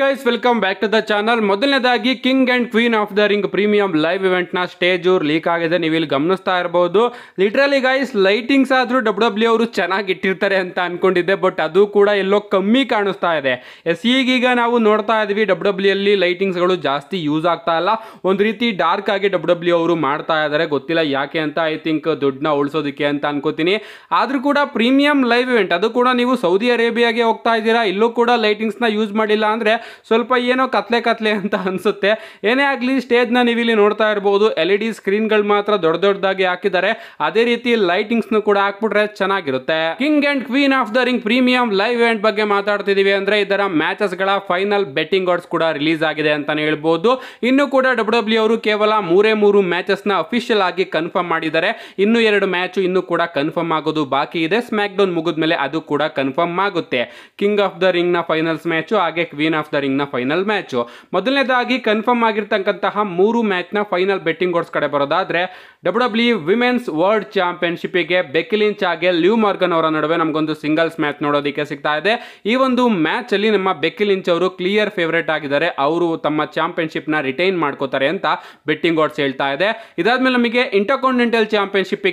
guys welcome back to the channel ಮೊದಲನೇದಾಗಿ king and queen of the ring premium live event ನ stage leak ಆಗಿದೆ ನೀವು ಇಲ್ಲಿ ಗಮನಿಸ್ತಾ ಇರಬಹುದು ಲಿಟ್ರಲಿ ಗೈಸ್ ಲೈಟಿಂಗ್ಸ್ ಆದರೂ ಡಬ್ಲ್ಯೂ ಡಬ್ಲ್ಯೂ ಅವರು ಚೆನ್ನಾಗಿ ಇಟ್ಟಿರ್ತಾರೆ ಅಂತ ಅನ್ಕೊಂಡಿದ್ದೆ ಬಟ್ ಅದು ಕೂಡ ಎಲ್ಲೋ ಕಮ್ಮಿ ಕಾಣಿಸ್ತಾ ಇದೆ ಎಸ್ ಈಗೀಗ ನಾವು ನೋಡ್ತಾ ಇದ್ವಿ ಡಬ್ಲ್ಯೂ ಡಬ್ಲ್ಯೂ e ಅಲ್ಲಿ ಲೈಟಿಂಗ್ಸ್ಗಳು ಜಾಸ್ತಿ ಯೂಸ್ ಆಗ್ತಾ ಇಲ್ಲ ಒಂದು ರೀತಿ ಡಾರ್ಕ್ ಆಗಿ ಡಬ್ಲ್ಯೂ ಡಬ್ಲ್ಯೂ e ಅವರು ಮಾಡ್ತಾ ಇದ್ದಾರೆ ಗೊತ್ತಿಲ್ಲ ಯಾಕೆ ಅಂತ ಐ ಥಿಂಕ್ ದುಡ್ಡನ್ನ ಉಳಿಸೋದಕ್ಕೆ ಅಂತ ಅನ್ಕೋತೀನಿ ಆದರೂ ಕೂಡ ಪ್ರೀಮಿಯಂ ಲೈವ್ ಇವೆಂಟ್ ಅದು ಕೂಡ ನೀವು ಸೌದಿ ಅರೇಬಿಯಾಗೆ ಹೋಗ್ತಾ ಇದ್ದೀರಾ ಇಲ್ಲೂ ಕೂಡ ಲೈಟಿಂಗ್ಸ್ನ ಯೂಸ್ ಮಾಡಿಲ್ಲ ಅಂದರೆ ಸ್ವಲ್ಪ ಏನೋ ಕತ್ಲೆ ಕತ್ಲೆ ಅಂತ ಅನಿಸುತ್ತೆ ಏನೇ ಆಗಲಿ ಸ್ಟೇಜ್ನ ನೀವು ಇಲ್ಲಿ ನೋಡ್ತಾ ಇರ್ಬೋದು ಎಲ್ ಇ ಡಿ ಸ್ಕ್ರೀನ್ಗಳು ಮಾತ್ರ ದೊಡ್ಡ ದೊಡ್ಡದಾಗಿ ಹಾಕಿದ್ದಾರೆ ಅದೇ ರೀತಿ ಲೈಟಿಂಗ್ಸ್ನು ಕೂಡ ಹಾಕ್ಬಿಟ್ರೆ ಚೆನ್ನಾಗಿರುತ್ತೆ king and queen of the ring premium live event ಬಗ್ಗೆ ಮಾತಾಡ್ತಿದೀವಿ ಅಂದ್ರೆ ಇದರ ಮ್ಯಾಚಸ್ ಗಳ ಫೈನಲ್ ಬೆಟ್ಟಿಂಗ್ ಆರ್ಡ್ಸ್ ಕೂಡ ರಿಲೀಸ್ ಆಗಿದೆ ಅಂತಾನೆ ಹೇಳ್ಬೋದು ಇನ್ನು ಕೂಡ ಡಬ್ಲ್ಯೂ ಡಬ್ಲ್ಯೂ ಅವರು ಕೇವಲ ಮೂರೇ ಮೂರು ಮ್ಯಾಚಸ್ ನ ಅಫಿಷಿಯಲ್ ಆಗಿ ಕನ್ಫರ್ಮ್ ಮಾಡಿದ್ದಾರೆ ಇನ್ನು ಎರಡು ಮ್ಯಾಚ್ ಇನ್ನು ಕೂಡ ಕನ್ಫರ್ಮ್ ಆಗೋದು ಬಾಕಿ ಇದೆ ಸ್ಮ್ಯಾಕ್ ಡೌನ್ ಮುಗಿದ್ಮೇಲೆ ಅದು ಕೂಡ ಕನ್ಫರ್ಮ್ ಆಗುತ್ತೆ ಕಿಂಗ್ ಆಫ್ ದ ರಿಂಗ್ ನ ಫೈನಲ್ಸ್ ಮ್ಯಾಚ್ ಹಾಗೆ queen of the final match ಮೊದಲನೇದಾಗಿ ಕನ್ಫರ್ಮ್ ಆಗಿರ್ತಕ್ಕಂತಹ ಮೂರು ಮ್ಯಾಚ್ ನ ಫೈನಲ್ ಬೆಟ್ಟಿಂಗ್ ಗೋಡ್ಸ್ ಕಡೆ ಬರೋದಾದ್ರೆ ಡಬ್ಲ್ಯೂ ಡಬ್ಲ್ಯೂ ವಿಮೆನ್ಸ್ ವರ್ಲ್ಡ್ ಗೆ ಬೆಕಿಲಿನ್ ಚಾಗೆ ಲ್ಯೂ ಮಾರ್ಗನ್ ಅವರ ನಡುವೆ ನಮಗೊಂದು ಸಿಂಗಲ್ಸ್ ಮ್ಯಾಚ್ ನೋಡೋದಕ್ಕೆ ಸಿಗ್ತಾ ಇದೆ ಈ ಒಂದು ಮ್ಯಾಚ್ ಅಲ್ಲಿ ನಮ್ಮ ಬೆಕಿಲಿಂಚ್ ಅವರು ಕ್ಲಿಯರ್ ಫೇವರೇಟ್ ಆಗಿದ್ದಾರೆ ಅವರು ತಮ್ಮ ನ ರಿಟೈನ್ ಮಾಡ್ಕೋತಾರೆ ಅಂತ ಬೆಟ್ಟಿಂಗ್ ಗೋಡ್ಸ್ ಹೇಳ್ತಾ ಇದೆ ಇದಾದ್ಮೇಲೆ ನಮಗೆ ಇಂಟರ್ಕಾಂಟಿನೆಂಟಲ್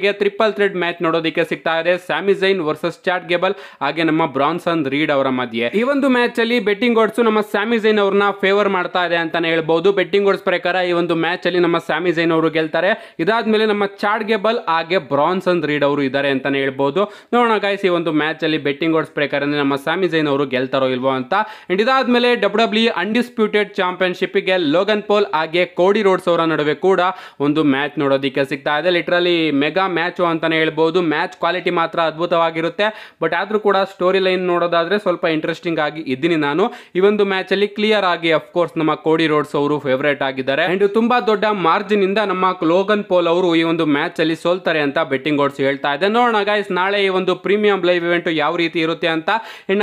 ಗೆ ಟ್ರಿಪಲ್ ಥ್ರೆಡ್ ಮ್ಯಾಚ್ ನೋಡೋದಕ್ಕೆ ಸಿಗ್ತಾ ಇದೆ ಸ್ಯಾಮಿಜೈನ್ ವರ್ಸಸ್ ಚಾಟ್ ಗೇಬಲ್ ಹಾಗೆ ನಮ್ಮ ಬ್ರಾನ್ಸನ್ ರೀಡ್ ಅವರ ಮಧ್ಯೆ ಈ ಒಂದು ಮ್ಯಾಚ್ ಅಲ್ಲಿ ಬೆಟ್ಟಿಂಗ್ ಓಡ್ಸು ನಮ್ಮ ನಮ್ಮ ಸ್ಯಾಮಿ ಜೈನ್ ಅವ್ರನ್ನ ಫೇವರ್ ಮಾಡ್ತಾ ಇದೆ ಅಂತಾನೆ ಹೇಳ್ಬಹುದು ಬೆಟ್ಟಿಂಗ್ ಓಡ್ಸ್ ಪ್ರಕಾರ ಈ ಒಂದು ಮ್ಯಾಚ್ ಅಲ್ಲಿ ನಮ್ಮ ಸ್ಯಾಮಿ ಜೈನ್ ಅವರು ಗೆಲ್ತಾರೆ ಇದಾದ್ಮೇಲೆ ನಮ್ಮ ಚಾಡ್ ಗೇಬಲ್ ಹಾಗೆ ಬ್ರಾನ್ಸ್ ಬ್ರಾನ್ಸನ್ ರೀಡ್ ಅವರು ಇದ್ದಾರೆ ಅಂತಾನೆ ಹೇಳ್ಬಹುದು ನೋಡೋಣ ಗಾಯ್ಸ್ ಈ ಒಂದು ಮ್ಯಾಚ್ ಅಲ್ಲಿ ಬೆಟ್ಟಿಂಗ್ ಓಡ್ಸ್ ಪ್ರಕಾರ ನಮ್ಮ ಸ್ಯಾಮಿ ಜೈನ್ ಅವರು ಗೆಲ್ತಾರೋ ಇಲ್ವೋ ಅಂತ ಅಂಡ್ ಇದಾದ್ಮೇಲೆ ಡಬ್ಲ್ಯೂ ಡಬ್ಲ್ಯೂ ಅನ್ಡಿಸ್ಪ್ಯೂಟೆಡ್ ಚಾಂಪಿಯನ್ಶಿಪ್ ಗೆ ಲೋಗನ್ ಪೋಲ್ ಹಾಗೆ ಕೋಡಿ ರೋಡ್ಸ್ ಅವರ ನಡುವೆ ಕೂಡ ಒಂದು ಮ್ಯಾಚ್ ನೋಡೋದಿಕ್ಕೆ ಸಿಗ್ತಾ ಇದೆ ಲಿಟ್ರಲಿ ಮೆಗಾ ಮ್ಯಾಚು ಅಂತಾನೆ ಹೇಳ್ಬಹುದು ಮ್ಯಾಚ್ ಕ್ವಾಲಿಟಿ ಮಾತ್ರ ಅದ್ಭುತವಾಗಿರುತ್ತೆ ಬಟ್ ಆದ್ರೂ ಕೂಡ ಸ್ಟೋರಿ ಲೈನ್ ನೋಡೋದಾದ್ರೆ ಸ್ವಲ್ಪ ಇಂಟ್ರೆಸ್ಟಿಂಗ್ ಆಗಿ ಇದ್ದೀನಿ ನಾನು ಈ ಒಂದು ಮ್ಯಾಚ್ ಅಲ್ಲಿ ಕ್ಲಿಯರ್ ಆಗಿ ಅಫ್ಕೋರ್ಸ್ ನಮ್ಮ ಕೋಡಿ ರೋಡ್ಸ್ ಅವರು ಫೇವರೇಟ್ ಆಗಿದ್ದಾರೆ ಅಂಡ್ ತುಂಬಾ ದೊಡ್ಡ ಮಾರ್ಜಿನ್ ಇಂದ ನಮ್ಮ ಲೋಗನ್ ಪೋಲ್ ಅವರು ಈ ಒಂದು ಮ್ಯಾಚ್ ಅಲ್ಲಿ ಸೋಲ್ತಾರೆ ಅಂತ ಬೆಟ್ಟಿಂಗ್ ಓಡ್ಸ್ ಹೇಳ್ತಾ ಇದೆ ನೋಡೋಣ ಗೈಸ್ ನಾಳೆ ಈ ಒಂದು ಪ್ರೀಮಿಯಂ ಲೈವ್ ಇವೆಂಟ್ ಯಾವ ರೀತಿ ಇರುತ್ತೆ ಅಂತ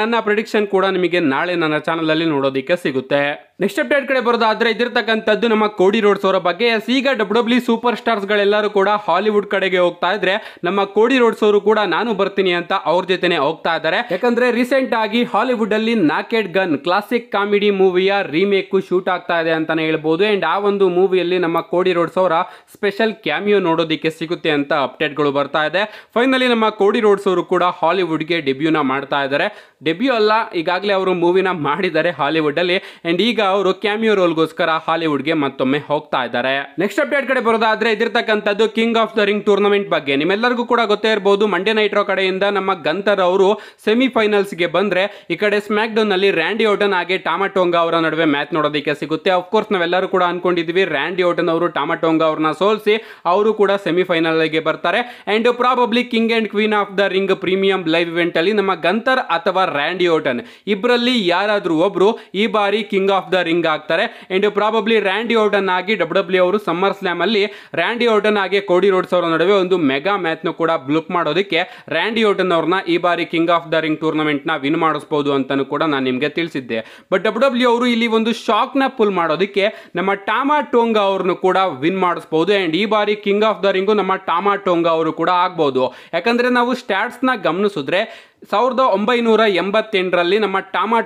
ನನ್ನ ಪ್ರಿಡಿಕ್ಷನ್ ಕೂಡ ನಿಮಗೆ ನಾಳೆ ನನ್ನ ಚಾನಲ್ ಅಲ್ಲಿ ನೋಡೋದಿಕ್ಕೆ ಸಿಗುತ್ತೆ ನೆಕ್ಸ್ಟ್ ಅಪ್ಡೇಟ್ ಕಡೆ ಬರೋದಾದ್ರೆ ಇದಿರ್ತಕ್ಕಂಥದ್ದು ನಮ್ಮ ಕೋಡಿ ರೋಡ್ಸ್ ಅವರ ಬಗ್ಗೆ ಈಗ ಡಬ್ಲ್ಯೂ ಡಬ್ಲ್ಯೂ ಸೂಪರ್ ಸ್ಟಾರ್ಸ್ಗಳೆಲ್ಲರೂ ಕೂಡ ಹಾಲಿವುಡ್ ಕಡೆಗೆ ಹೋಗ್ತಾ ಇದ್ರೆ ನಮ್ಮ ಕೋಡಿ ರೋಡ್ಸ್ ಅವರು ಕೂಡ ನಾನು ಬರ್ತೀನಿ ಅಂತ ಅವ್ರ ಜೊತೆನೆ ಹೋಗ್ತಾ ಇದ್ದಾರೆ ಯಾಕಂದ್ರೆ ರೀಸೆಂಟ್ ಆಗಿ ಹಾಲಿವುಡ್ ಅಲ್ಲಿ ನಾಕೆಡ್ ಗನ್ ಕ್ಲಾಸಿಕ್ ಕಾಮಿಡಿ ಮೂವಿಯ ರೀಮೇಕ್ ಶೂಟ್ ಆಗ್ತಾ ಇದೆ ಅಂತಾನೆ ಹೇಳ್ಬೋದು ಅಂಡ್ ಆ ಒಂದು ಮೂವಿಯಲ್ಲಿ ನಮ್ಮ ಕೋಡಿ ರೋಡ್ಸ್ ಅವರ ಸ್ಪೆಷಲ್ ಕ್ಯಾಮಿಯೋ ನೋಡೋದಿಕ್ಕೆ ಸಿಗುತ್ತೆ ಅಂತ ಅಪ್ಡೇಟ್ಗಳು ಬರ್ತಾ ಇದೆ ಫೈನಲಿ ನಮ್ಮ ಕೋಡಿ ರೋಡ್ಸ್ ಅವರು ಕೂಡ ಹಾಲಿವುಡ್ಗೆ ಡೆಬ್ಯೂನ ಮಾಡ್ತಾ ಇದ್ದಾರೆ ಡೆಬ್ಯೂ ಅಲ್ಲ ಈಗಾಗಲೇ ಅವರು ಮೂವಿನ ಮಾಡಿದ್ದಾರೆ ಹಾಲಿವುಡ್ ಅಲ್ಲಿ ಅಂಡ್ ಈಗ ಅವರು ಕ್ಯಾಮಿಯೋ ರೋಲ್ ಹಾಲಿವುಡ್ ಹಾಲಿವುಡ್ಗೆ ಮತ್ತೊಮ್ಮೆ ಹೋಗ್ತಾ ಇದ್ದಾರೆ ನೆಕ್ಸ್ಟ್ ಅಪ್ಡೇಟ್ ಕಡೆ ಬರೋದಾದ್ರೆ ಇದಿರ್ತಕ್ಕಂಥದ್ದು King of the Ring tournament ಬಗ್ಗೆ ನಿಮ್ಮೆಲ್ಲರಿಗೂ ಕೂಡ ಗೊತ್ತೇ ಇರಬಹುದು ಮಂಡ್ಯ ನೈಟ್ರೋ ಕಡೆಯಿಂದ ನಮ್ಮ ಗಂತರ್ ಅವರು ಸೆಮಿಫೈನಲ್ಸ್ ಗೆ ಬಂದ್ರೆ ಈ ಕಡೆ ಸ್ಮ್ಯಾಕ್ ಡೌನ್ ನಲ್ಲಿ ರ್ಯಾಂಡಿ ಓಟನ್ ಹಾಗೆ ಟಾಮಾಟೋಂಗ ಅವರ ನಡುವೆ ಮ್ಯಾಚ್ ನೋಡೋದಕ್ಕೆ ಸಿಗುತ್ತೆ ಆಫ್ ಕೋರ್ಸ್ ನಾವೆಲ್ಲರೂ ಕೂಡ ಅನ್ಕೊಂಡಿದ್ವಿ ರ್ಯಾಂಡಿ ಓಟನ್ ಅವರು ಟಾಮಾಟೋಂಗ ಅವ್ರನ್ನ ಸೋಲಿಸಿ ಅವರು ಕೂಡ ಸೆಮಿಫೈನಲ್ ಗೆ ಬರ್ತಾರೆ and probably King and queen of the ring premium live event ಅಲ್ಲಿ ನಮ್ಮ ಗಂತರ್ ಅಥವಾ ರ್ಯಾಂಡಿ ಓಟನ್ ಇಬ್ಬರಲ್ಲಿ ಯಾರಾದರೂ ಒಬ್ರು ಈ ಬಾರಿ King of the the Ring ಆಗ್ತಾರೆ ಅಂಡ್ ಪ್ರಾಬಬ್ಲಿ ರ್ಯಾಂಡಿ ಓರ್ಡನ್ ಆಗಿ ಡಬ್ಲ್ಯೂ ಡಬ್ಲ್ಯೂ e ಅವರು ಸಮ್ಮರ್ ಸ್ಲ್ಯಾಮ್ ಅಲ್ಲಿ ರ್ಯಾಂಡಿ ಓರ್ಡನ್ ಆಗಿ ಕೋಡಿ ರೋಡ್ಸ್ ಅವರ ನಡುವೆ ಒಂದು ಮೆಗಾ ಮ್ಯಾಚ್ ಕೂಡ ಬ್ಲುಕ್ ಮಾಡೋದಕ್ಕೆ ರ್ಯಾಂಡಿ ಓರ್ಡನ್ ಅವ್ರನ್ನ ಈ ಬಾರಿ King of the Ring tournament ನ ವಿನ್ ಮಾಡಿಸಬಹುದು ಅಂತಾನು ಕೂಡ ನಾನು ನಿಮಗೆ ತಿಳಿಸಿದ್ದೆ ಬಟ್ ಡಬ್ಲ್ಯೂ ಡಬ್ಲ್ಯೂ e ಅವರು ಇಲ್ಲಿ ಒಂದು ಶಾಕ್ ನ ಪುಲ್ ಮಾಡೋದಕ್ಕೆ ನಮ್ಮ ಟಾಮಾ ಟೋಂಗ ಅವ್ರನ್ನು ಕೂಡ ವಿನ್ ಮಾಡಿಸಬಹುದು ಅಂಡ್ ಈ ಬಾರಿ ಕಿಂಗ್ ಆಫ್ ದ ರಿಂಗು ನಮ್ಮ ಟಾಮಾ ಟೋಂಗ ಅವರು ಕೂಡ ಆಗ್ಬಹುದು ಯಾಕಂದ್ರೆ ನಾವು ಸ್ಟ್ಯಾಟ್ಸ್ ನ ಗಮನಿಸಿದ್ರೆ ಸಾವಿರದ ಒಂಬೈನೂರ ಎಂಬತ್ತೆಂಟರಲ್ಲಿ ನಮ್ಮ ಟಾಮಾ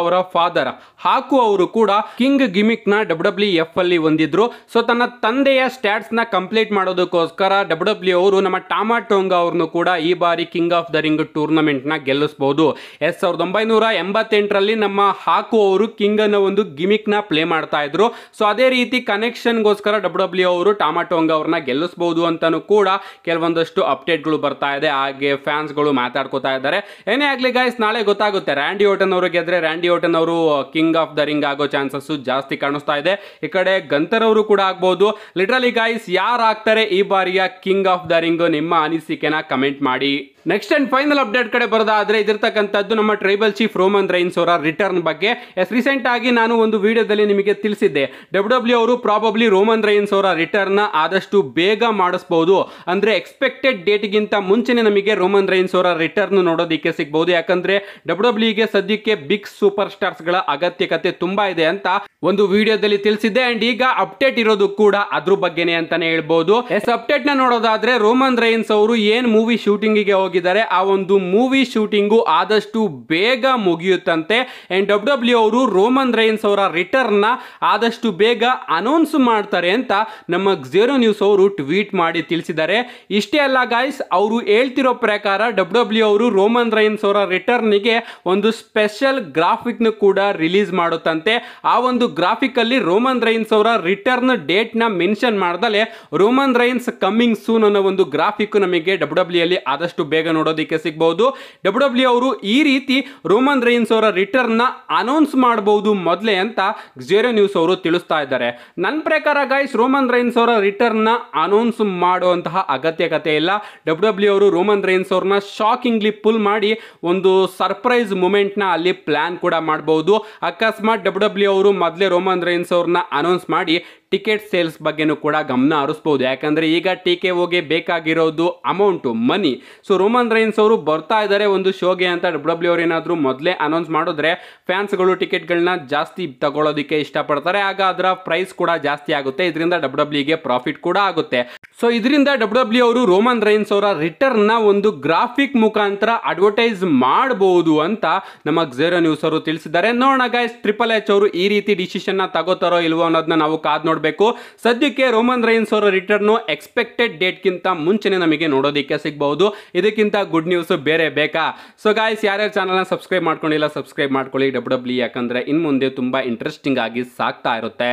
ಅವರ ಫಾದರ್ ಹಾಕು ಅವರು ಕೂಡ ಕಿಂಗ್ ಗಿಮಿಕ್ ನ ಡಬ್ಲ್ಯೂ ಡಬ್ಲ್ಯೂ ಎಫ್ ಅಲ್ಲಿ ಹೊಂದಿದ್ರು ಸೊ ತನ್ನ ತಂದೆಯ ಸ್ಟ್ಯಾಟ್ಸ್ ಕಂಪ್ಲೀಟ್ ಮಾಡೋದಕ್ಕೋಸ್ಕರ ಡಬ್ಲ್ಯೂ ಡಬ್ಲ್ಯೂ ಅವರು ನಮ್ಮ ಟಾಮಾ ಅವ್ರನ್ನು ಕೂಡ ಈ ಬಾರಿ King of the Ring tournament ನ ಗೆಲ್ಲಿಸಬಹುದು ಎಸ್ ಸಾವಿರದ ಒಂಬೈನೂರ ಎಂಬತ್ತೆಂಟರಲ್ಲಿ ನಮ್ಮ ಹಾಕು ಅವರು ಕಿಂಗ್ ಅನ್ನೋ ಒಂದು ಗಿಮಿಕ್ ನ ಪ್ಲೇ ಮಾಡ್ತಾ ಇದ್ರು ಸೊ ಅದೇ ರೀತಿ ಕನೆಕ್ಷನ್ ಗೋಸ್ಕರ ಡಬ್ಲ್ಯೂ ಡಬ್ಲ್ಯೂ ಅವರು ಟಾಮಾ ಟೋಂಗ ಅವ್ರನ್ನ ಗೆಲ್ಲಿಸಬಹುದು ಅಂತಾನು ಕೂಡ ಕೆಲವೊಂದಷ್ಟು ಅಪ್ಡೇಟ್ಗಳು ಬರ್ತಾ ಇದೆ ಹಾಗೆ ಫ್ಯಾನ್ಸ್ಗಳು ಮಾತಾಡ್ಕೋತಾ ಇದ್ದಾರೆ ಏನೇ ಆಗಲಿ ಗಾಯ್ಸ್ ನಾಳೆ ಗೊತ್ತಾಗುತ್ತೆ ರ್ಯಾಂಡಿ ಓಟನ್ ಅವರು ಗೆದ್ರೆ ರ್ಯಾಂಡಿ ಓಟನ್ ಅವರು ಕಿಂಗ್ ಆಫ್ ದ ರಿಂಗ್ ಆಗೋ ಚಾನ್ಸಸ್ ಜಾಸ್ತಿ ಕಾಣಿಸ್ತಾ ಇದೆ ಈ ಕಡೆ ಗಂತರ್ ಅವರು ಕೂಡ ಆಗ್ಬೋದು ಲಿಟ್ರಲಿ ಗಾಯ್ಸ್ ಯಾರು ಆಗ್ತಾರೆ ಈ ಬಾರಿಯ ಕಿಂಗ್ ಆಫ್ ದ ರಿಂಗ್ ನಿಮ್ಮ ಅನಿಸಿಕೆನ ಕಮೆಂಟ್ ಮಾಡಿ ನೆಕ್ಸ್ಟ್ ಅಂಡ್ ಫೈನಲ್ ಅಪ್ಡೇಟ್ ಕಡೆ ಬರೋದಾದ್ರೆ ಇದಿರ್ತಕ್ಕಂಥದ್ದು ನಮ್ಮ ಟ್ರೈಬಲ್ ಚೀಫ್ ರೋಮನ್ ರೈನ್ಸ್ ಅವರ ರಿಟರ್ನ್ ಬಗ್ಗೆ ಎಸ್ ರೀಸೆಂಟ್ ಆಗಿ ನಾನು ಒಂದು ವಿಡಿಯೋದಲ್ಲಿ ನಿಮಗೆ ತಿಳಿಸಿದ್ದೆ ಡಬ್ಲ್ಯೂ ಡಬ್ಲ್ಯೂ ಅವರು ಪ್ರಾಬಬ್ಲಿ ರೋಮನ್ ರೈನ್ಸ್ ಅವರ ರಿಟರ್ನ್ ಆದಷ್ಟು ಬೇಗ ಮಾಡಿಸಬಹುದು ಅಂದ್ರೆ ಎಕ್ಸ್ಪೆಕ್ಟೆಡ್ ಡೇಟ್ಗಿಂತ ಮುಂಚೆನೆ ನಮಗೆ ರೋಮನ್ ರೈನ್ಸ್ ಅವರ ರಿಟರ್ನ್ ನೋಡೋದಕ್ಕೆ ಸಿಗಬಹುದು ಯಾಕಂದ್ರೆ ಡಬ್ಲ್ಯೂ ಗೆ ಸದ್ಯಕ್ಕೆ ಬಿಗ್ ಸೂಪರ್ ಸ್ಟಾರ್ಸ್ಗಳ ಅಗತ್ಯಕತೆ ತುಂಬಾ ಇದೆ ಅಂತ ಒಂದು ವಿಡಿಯೋದಲ್ಲಿ ತಿಳಿಸಿದ್ದೆ ಅಂಡ್ ಈಗ ಅಪ್ಡೇಟ್ ಇರೋದು ಕೂಡ ಅದ್ರ ಬಗ್ಗೆನೇ ಅಂತಾನೆ ಹೇಳ್ಬಹುದು ಎಸ್ ಅಪ್ಡೇಟ್ ನ ನೋಡೋದಾದ್ರೆ ರೋಮನ್ ರೈನ್ಸ್ ಅವರು ಏನ್ ಮೂವಿ ಶೂಟಿಂಗ್ ಗೆ ಹೋಗಿ ಹೋಗಿದ್ದಾರೆ ಆ ಒಂದು ಮೂವಿ ಶೂಟಿಂಗು ಆದಷ್ಟು ಬೇಗ ಮುಗಿಯುತ್ತಂತೆ ಆ್ಯಂಡ್ ಡಬ್ಲ್ಯೂ ಡಬ್ಲ್ಯೂ ಅವರು ರೋಮನ್ ರೈನ್ಸ್ ಅವರ ರಿಟರ್ನ್ನ ಆದಷ್ಟು ಬೇಗ ಅನೌನ್ಸ್ ಮಾಡ್ತಾರೆ ಅಂತ ನಮ್ಮ ಝೀರೋ ನ್ಯೂಸ್ ಅವರು ಟ್ವೀಟ್ ಮಾಡಿ ತಿಳಿಸಿದ್ದಾರೆ ಇಷ್ಟೇ ಅಲ್ಲ ಗಾಯ್ಸ್ ಅವರು ಹೇಳ್ತಿರೋ ಪ್ರಕಾರ ಡಬ್ಲ್ಯೂ ಡಬ್ಲ್ಯೂ ಅವರು ರೋಮನ್ ರೈನ್ಸ್ ಅವರ ರಿಟರ್ನಿಗೆ ಒಂದು ಸ್ಪೆಷಲ್ ಗ್ರಾಫಿಕ್ನ ಕೂಡ ರಿಲೀಸ್ ಮಾಡುತ್ತಂತೆ ಆ ಒಂದು ಗ್ರಾಫಿಕಲ್ಲಿ ರೋಮನ್ ರೈನ್ಸ್ ಅವರ ರಿಟರ್ನ್ ಡೇಟ್ನ ಮೆನ್ಷನ್ ಮಾಡ್ದಲೆ ರೋಮನ್ ರೈನ್ಸ್ ಕಮ್ಮಿಂಗ್ ಸೂನ್ ಅನ್ನೋ ಒಂದು ಗ್ರಾಫಿಕ್ ನಮಗೆ ಡಬ್ಲ್ಯೂ ಡಬ್ಲ್ಯೂ ಅಲ್ಲಿ ಆದಷ್ಟು ಬೇಗ ಬೇಗ ನೋಡೋದಕ್ಕೆ ಸಿಗ್ಬಹುದು ಡಬ್ಲ್ಯೂ ಅವರು ಈ ರೀತಿ ರೋಮನ್ ರೈನ್ಸ್ ಅವರ ರಿಟರ್ನ್ ಅನೌನ್ಸ್ ಮಾಡಬಹುದು ಮೊದಲೇ ಅಂತ ಜೀರೋ ನ್ಯೂಸ್ ಅವರು ತಿಳಿಸ್ತಾ ಇದ್ದಾರೆ ನನ್ನ ಪ್ರಕಾರ ಗಾಯ್ಸ್ ರೋಮನ್ ರೈನ್ಸ್ ಅವರ ರಿಟರ್ನ್ ಅನೌನ್ಸ್ ಮಾಡುವಂತಹ ಅಗತ್ಯಕತೆ ಇಲ್ಲ ಡಬ್ಲ್ಯೂ ಅವರು ರೋಮನ್ ರೈನ್ಸ್ ಅವ್ರನ್ನ ಶಾಕಿಂಗ್ಲಿ ಪುಲ್ ಮಾಡಿ ಒಂದು ಸರ್ಪ್ರೈಸ್ ಮೂಮೆಂಟ್ನ ಅಲ್ಲಿ ಪ್ಲಾನ್ ಕೂಡ ಮಾಡಬಹುದು ಅಕಸ್ಮಾತ್ ಡಬ್ಲ್ಯೂ ಡಬ್ಲ್ಯೂ ಅವರು ಮೊದಲೇ ರೋಮನ್ ರೈನ್ಸ್ ಅವ್ರನ್ನ ಅನೌನ್ಸ್ ಮಾಡಿ ಟಿಕೆಟ್ ಸೇಲ್ಸ್ ಬಗ್ಗೆನೂ ಕೂಡ ಗಮನ ಹರಿಸ್ಬೋದು ಯಾಕಂದರೆ ಈಗ ಟಿ ಕೆ ಓಗೆ ಬೇಕಾಗಿರೋದು amount money so Roman Roman Reigns ಅವರು ಬರ್ತಾ ಇದ್ದಾರೆ ಒಂದು ಶೋಗೆ ಅಂತ ಡಬ್ಲ್ಯೂ ಡಬ್ಲ್ಯೂ ಅವ್ರು ಏನಾದರೂ ಮೊದಲೇ ಅನೌನ್ಸ್ ಮಾಡಿದ್ರೆ ಫ್ಯಾನ್ಸ್ಗಳು ಟಿಕೆಟ್ಗಳನ್ನ ಜಾಸ್ತಿ ತಗೊಳ್ಳೋದಕ್ಕೆ ಇಷ್ಟಪಡ್ತಾರೆ ಆಗ ಅದರ ಪ್ರೈಸ್ ಕೂಡ ಜಾಸ್ತಿ ಆಗುತ್ತೆ ಇದರಿಂದ ಡಬ್ಲ್ಯೂ ಡಬ್ಲ್ಯೂಗೆ ಪ್ರಾಫಿಟ್ ಕೂಡ ಆಗುತ್ತೆ ಸೊ ಇದರಿಂದ ಡಬ್ಲ್ಯೂ ಅವರು ರೋಮನ್ ರೈನ್ಸ್ ಅವರ ರಿಟರ್ನ್ನ ಒಂದು ಗ್ರಾಫಿಕ್ ಮುಖಾಂತರ ಅಡ್ವರ್ಟೈಸ್ ಮಾಡಬಹುದು ಅಂತ ನಮ್ಮ ಝೇರೋ ನ್ಯೂಸ್ ಅವರು ತಿಳಿಸಿದ್ದಾರೆ ನೋಡೋಣ ಗೈಸ್ ಟ್ರಿಪಲ್ ಎಚ್ ಅವರು ಈ ರೀತಿ ಡಿಸಿಷನ್ನ ತಗೋತಾರೋ ಇಲ್ವೋ ಅನ್ನೋದನ್ನ ನಾವು ಕಾದ್ ನೋಡಬೇಕು ಸದ್ಯಕ್ಕೆ ರೋಮನ್ ರೈನ್ಸ್ ಅವರ ರಿಟರ್ನ್ ಎಕ್ಸ್ಪೆಕ್ಟೆಡ್ ಡೇಟ್ ಗಿಂತ ಮುಂಚೆನೆ ನಮಗೆ ನೋಡೋದಕ್ಕೆ ಸಿಗಬಹುದು ಇದಕ್ಕೆ ಇದಕ್ಕಿಂತ ಗುಡ್ ನ್ಯೂಸ್ ಬೇರೆ ಬೇಕಾ ಸೊ ಗಾಯ್ಸ್ ಯಾರ್ಯಾರು ಚಾನಲ್ನ ಸಬ್ಸ್ಕ್ರೈಬ್ ಮಾಡ್ಕೊಂಡಿಲ್ಲ ಸಬ್ಸ್ಕ್ರೈಬ್ ಮಾಡ್ಕೊಳ್ಳಿ ಡಬ್ಲ್ಯೂ ಡಬ್ಲ್ಯೂ e ಯಾಕಂದ್ರೆ ಇನ್ನು ಮುಂದೆ ತುಂಬಾ ಇಂಟ್ರೆಸ್ಟಿಂಗ್ ಆಗಿ ಸಾಕ್ತಾ ಇರುತ್ತೆ